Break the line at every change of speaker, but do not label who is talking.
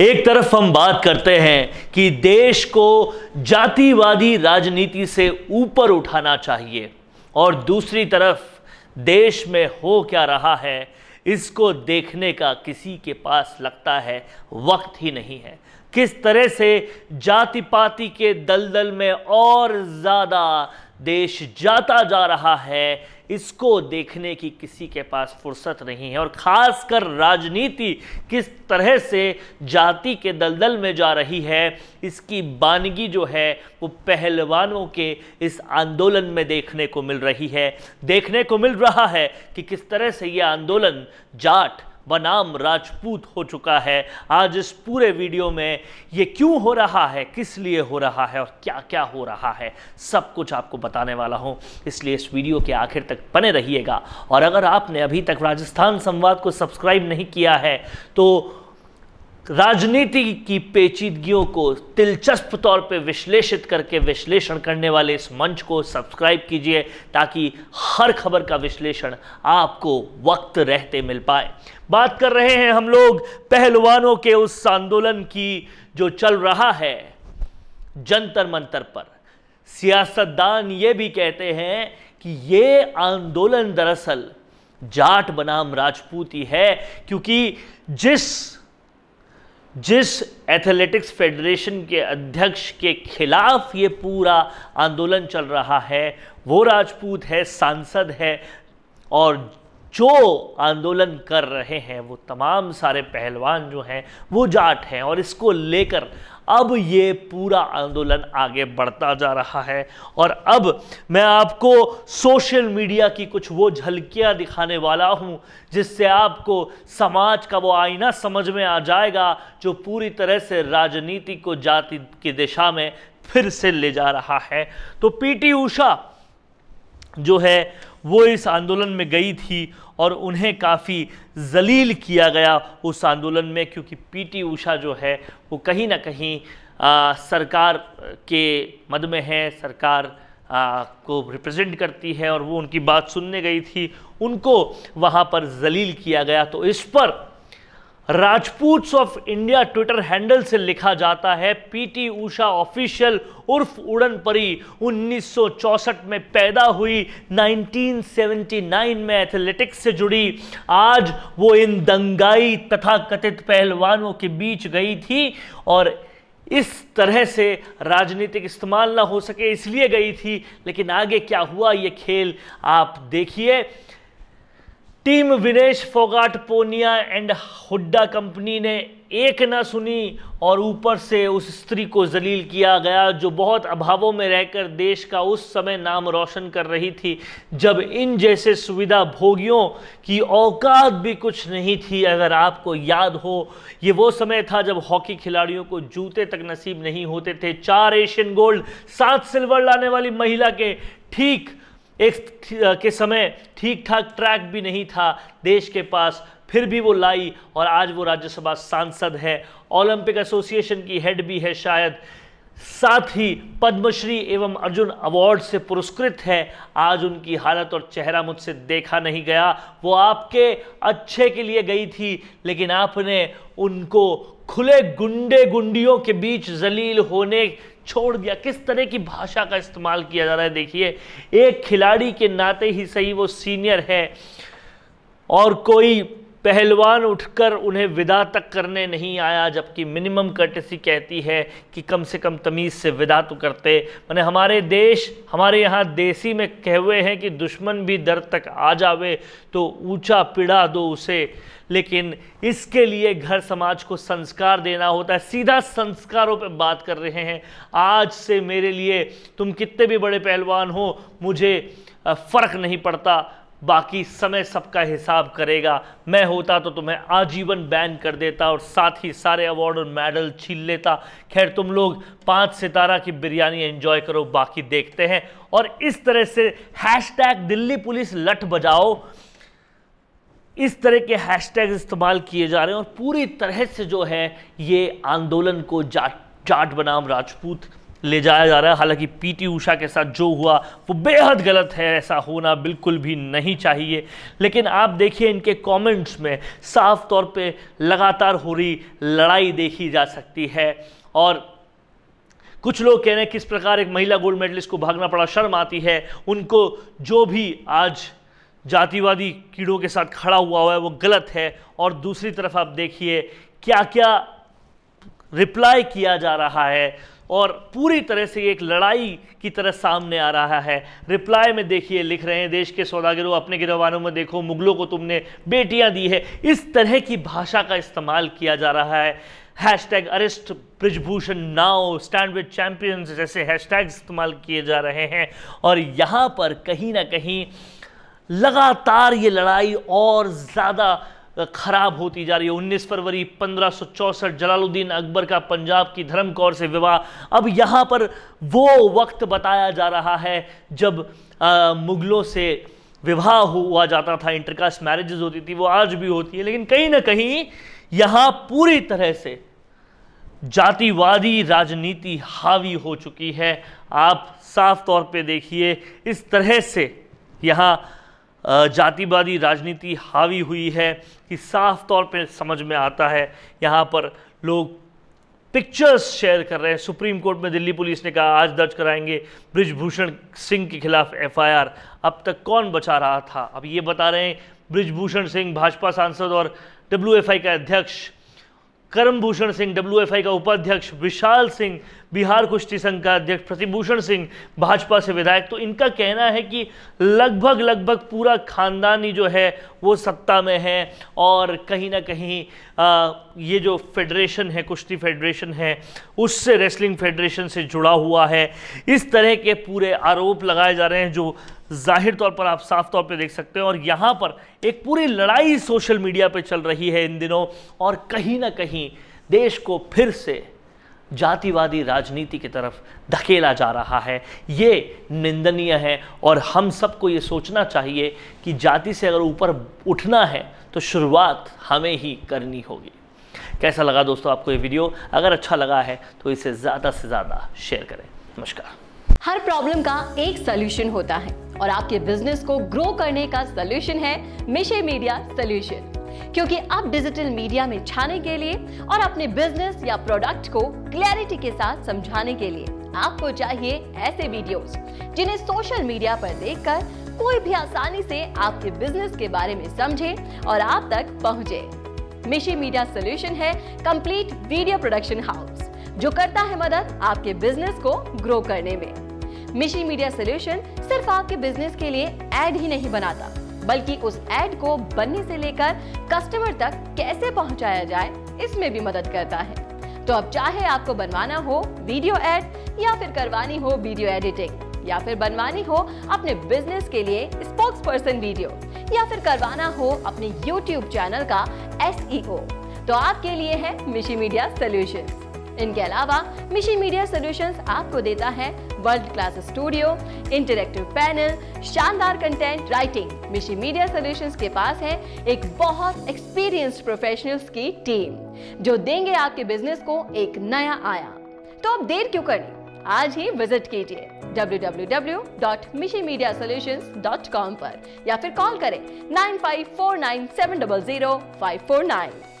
एक तरफ हम बात करते हैं कि देश को जातिवादी राजनीति से ऊपर उठाना चाहिए और दूसरी तरफ देश में हो क्या रहा है इसको देखने का किसी के पास लगता है वक्त ही नहीं है किस तरह से जाति पाति के दलदल में और ज़्यादा देश जाता जा रहा है इसको देखने की किसी के पास फुर्सत नहीं है और ख़ासकर राजनीति किस तरह से जाति के दलदल में जा रही है इसकी बानगी जो है वो पहलवानों के इस आंदोलन में देखने को मिल रही है देखने को मिल रहा है कि किस तरह से ये आंदोलन जाट बनाम राजपूत हो चुका है आज इस पूरे वीडियो में ये क्यों हो रहा है किस लिए हो रहा है और क्या क्या हो रहा है सब कुछ आपको बताने वाला हूँ इसलिए इस वीडियो के आखिर तक बने रहिएगा और अगर आपने अभी तक राजस्थान संवाद को सब्सक्राइब नहीं किया है तो राजनीति की पेचीदगियों को दिलचस्प तौर पर विश्लेषित करके विश्लेषण करने वाले इस मंच को सब्सक्राइब कीजिए ताकि हर खबर का विश्लेषण आपको वक्त रहते मिल पाए बात कर रहे हैं हम लोग पहलवानों के उस आंदोलन की जो चल रहा है जंतर मंतर पर सियासतदान ये भी कहते हैं कि ये आंदोलन दरअसल जाट बनाम राजपूती है क्योंकि जिस जिस एथलेटिक्स फेडरेशन के अध्यक्ष के खिलाफ ये पूरा आंदोलन चल रहा है वो राजपूत है सांसद है और जो आंदोलन कर रहे हैं वो तमाम सारे पहलवान जो हैं वो जाट हैं और इसको लेकर अब ये पूरा आंदोलन आगे बढ़ता जा रहा है और अब मैं आपको सोशल मीडिया की कुछ वो झलकियाँ दिखाने वाला हूँ जिससे आपको समाज का वो आईना समझ में आ जाएगा जो पूरी तरह से राजनीति को जाति की दिशा में फिर से ले जा रहा है तो पीटी उषा जो है वो इस आंदोलन में गई थी और उन्हें काफ़ी जलील किया गया उस आंदोलन में क्योंकि पीटी उषा जो है वो कहीं ना कहीं आ, सरकार के मद में है सरकार आ, को रिप्रेजेंट करती है और वो उनकी बात सुनने गई थी उनको वहाँ पर जलील किया गया तो इस पर Rajput of India Twitter handle से लिखा जाता है पीटी उषा ऑफिशियल उर्फ उड़न परी 1964 में पैदा हुई 1979 में एथलेटिक्स से जुड़ी आज वो इन दंगाई तथा कथित पहलवानों के बीच गई थी और इस तरह से राजनीतिक इस्तेमाल ना हो सके इसलिए गई थी लेकिन आगे क्या हुआ ये खेल आप देखिए team Vinesh Phogat Punia and Hooda company ने एक ना सुनी और ऊपर से उस स्त्री को जलील किया गया जो बहुत अभावों में रहकर देश का उस समय नाम रोशन कर रही थी जब इन जैसे सुविधा भोगियों की औकात भी कुछ नहीं थी अगर आपको याद हो ये वो समय था जब हॉकी खिलाड़ियों को जूते तक नसीब नहीं होते थे चार एशियन गोल्ड सात सिल्वर लाने वाली महिला के ठीक एक के समय ठीक ठाक ट्रैक भी नहीं था देश के पास फिर भी वो लाई और आज वो राज्यसभा सांसद है ओलंपिक एसोसिएशन की हेड भी है शायद साथ ही पद्मश्री एवं अर्जुन अवार्ड से पुरस्कृत है आज उनकी हालत और चेहरा मुझसे देखा नहीं गया वो आपके अच्छे के लिए गई थी लेकिन आपने उनको खुले गुंडे गुंडियों के बीच जलील होने छोड़ दिया किस तरह की भाषा का इस्तेमाल किया जा रहा है देखिए एक खिलाड़ी के नाते ही सही वो सीनियर है और कोई पहलवान उठकर उन्हें विदा तक करने नहीं आया जबकि मिनिमम कर्टेसी कहती है कि कम से कम तमीज़ से विदा तो करते मैंने हमारे देश हमारे यहाँ देसी में कह हुए हैं कि दुश्मन भी दर तक आ जावे तो ऊंचा पिड़ा दो उसे लेकिन इसके लिए घर समाज को संस्कार देना होता है सीधा संस्कारों पर बात कर रहे हैं आज से मेरे लिए तुम कितने भी बड़े पहलवान हो मुझे फ़र्क नहीं पड़ता बाकी समय सबका हिसाब करेगा मैं होता तो तुम्हें आजीवन बैन कर देता और साथ ही सारे अवार्ड और मेडल छीन लेता खैर तुम लोग पाँच सितारा की बिरयानी एंजॉय करो बाकी देखते हैं और इस तरह से हैश दिल्ली पुलिस लठ बजाओ इस तरह के हैशटैग इस्तेमाल किए जा रहे हैं और पूरी तरह से जो है ये आंदोलन को जाट जाट बनाम राजपूत ले जाया जा रहा है हालांकि पीटी उषा के साथ जो हुआ वो बेहद गलत है ऐसा होना बिल्कुल भी नहीं चाहिए लेकिन आप देखिए इनके कमेंट्स में साफ तौर पे लगातार हो रही लड़ाई देखी जा सकती है और कुछ लोग कह रहे हैं किस प्रकार एक महिला गोल्ड मेडलिस्ट को भागना पड़ा शर्म आती है उनको जो भी आज जातिवादी कीड़ों के साथ खड़ा हुआ हुआ है वो गलत है और दूसरी तरफ आप देखिए क्या क्या रिप्लाई किया जा रहा है और पूरी तरह से एक लड़ाई की तरह सामने आ रहा है रिप्लाई में देखिए लिख रहे हैं देश के सौदागरों अपने गिरवानों में देखो मुगलों को तुमने बेटियां दी है इस तरह की भाषा का इस्तेमाल किया जा रहा है hash tag arrest Brijbhushan now stand with champions जैसे हैशटैग इस्तेमाल किए जा रहे हैं और यहाँ पर कहीं ना कहीं लगातार ये लड़ाई और ज़्यादा खराब होती जा रही है उन्नीस फरवरी पंद्रह सौ चौसठ जलालुद्दीन अकबर का पंजाब की धर्म कौर से विवाह अब यहाँ पर वो वक्त बताया जा रहा है जब आ, मुगलों से विवाह हुआ जाता था इंटरकास्ट मैरिजेज होती थी वो आज भी होती है लेकिन कहीं ना कहीं यहाँ पूरी तरह से जातिवादी राजनीति हावी हो चुकी है आप साफ तौर पे देखिए इस तरह से यहाँ जातिवादी राजनीति हावी हुई है कि साफ तौर पे समझ में आता है यहाँ पर लोग पिक्चर्स शेयर कर रहे हैं सुप्रीम कोर्ट में दिल्ली पुलिस ने कहा आज दर्ज कराएंगे ब्रिजभूषण सिंह के खिलाफ एफआईआर अब तक कौन बचा रहा था अब ये बता रहे हैं ब्रिजभूषण सिंह भाजपा सांसद और डब्ल्यू का अध्यक्ष करमभूषण सिंह आई का उपाध्यक्ष विशाल सिंह बिहार कुश्ती संघ का अध्यक्ष प्रतिभूषण सिंह भाजपा से विधायक तो इनका कहना है कि लगभग लगभग पूरा खानदानी जो है वो सत्ता में है और कहीं ना कहीं आ, ये जो फेडरेशन है कुश्ती फेडरेशन है उससे रेसलिंग फेडरेशन से जुड़ा हुआ है इस तरह के पूरे आरोप लगाए जा रहे हैं जो जाहिर तौर पर आप साफ तौर पे देख सकते हैं और यहाँ पर एक पूरी लड़ाई सोशल मीडिया पे चल रही है इन दिनों और कहीं ना कहीं देश को फिर से जातिवादी राजनीति की तरफ धकेला जा रहा है ये निंदनीय है और हम सबको ये सोचना चाहिए कि जाति से अगर ऊपर उठना है तो शुरुआत हमें ही करनी होगी कैसा लगा दोस्तों आपको ये वीडियो अगर अच्छा लगा है तो इसे ज़्यादा से ज़्यादा शेयर करें नमस्कार
हर प्रॉब्लम का एक सलूशन होता है और आपके बिजनेस को ग्रो करने का सोल्यूशन है मिशे मीडिया सोल्यूशन क्योंकि आप डिजिटल मीडिया में छाने के लिए और अपने बिजनेस या प्रोडक्ट को क्लैरिटी के साथ समझाने के लिए आपको चाहिए ऐसे वीडियोस जिन्हें सोशल मीडिया पर देखकर कोई भी आसानी से आपके बिजनेस के बारे में समझे और आप तक पहुंचे मिशी मीडिया सोल्यूशन है कंप्लीट वीडियो प्रोडक्शन हाउस जो करता है मदद आपके बिजनेस को ग्रो करने में मिशी मीडिया सोल्यूशन सिर्फ आपके बिजनेस के लिए एड ही नहीं बनाता बल्कि उस एड को बनने से लेकर कस्टमर तक कैसे पहुंचाया जाए इसमें भी मदद करता है तो अब चाहे आपको बनवाना हो वीडियो एड या फिर करवानी हो वीडियो एडिटिंग या फिर बनवानी हो अपने बिजनेस के लिए स्पोक्स पर्सन वीडियो या फिर करवाना हो अपने यूट्यूब चैनल का एस e तो आपके लिए है मिशी मीडिया सोल्यूशन इनके अलावा मिशी मीडिया सोल्यूशन आपको देता है world class studio interactive panel शानदार content writing Mishi media solutions के पास है एक बहुत एक्सपीरियंस्ड प्रोफेशनल्स की टीम जो देंगे आपके बिजनेस को एक नया आया तो आप देर क्यों करें आज ही विजिट कीजिए www.mishimediasolutions.com पर या फिर कॉल करें 9549700549